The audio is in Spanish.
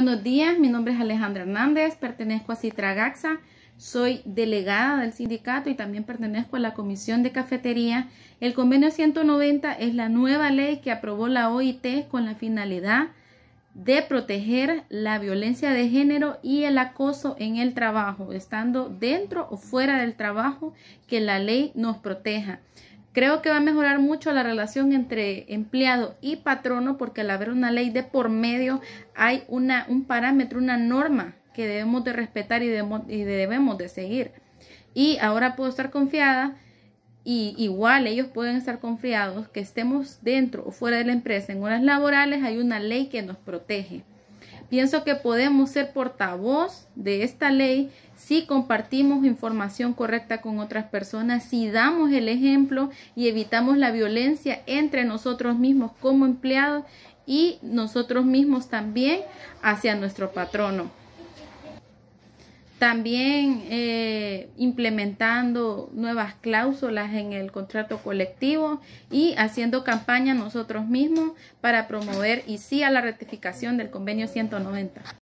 Buenos días, mi nombre es Alejandra Hernández, pertenezco a Citragaxa, soy delegada del sindicato y también pertenezco a la Comisión de Cafetería. El convenio 190 es la nueva ley que aprobó la OIT con la finalidad de proteger la violencia de género y el acoso en el trabajo, estando dentro o fuera del trabajo, que la ley nos proteja. Creo que va a mejorar mucho la relación entre empleado y patrono porque al haber una ley de por medio hay una, un parámetro, una norma que debemos de respetar y debemos, y debemos de seguir. Y ahora puedo estar confiada y igual ellos pueden estar confiados que estemos dentro o fuera de la empresa en horas laborales hay una ley que nos protege. Pienso que podemos ser portavoz de esta ley si compartimos información correcta con otras personas, si damos el ejemplo y evitamos la violencia entre nosotros mismos como empleados y nosotros mismos también hacia nuestro patrono. También eh, implementando nuevas cláusulas en el contrato colectivo y haciendo campaña nosotros mismos para promover y sí a la ratificación del convenio 190.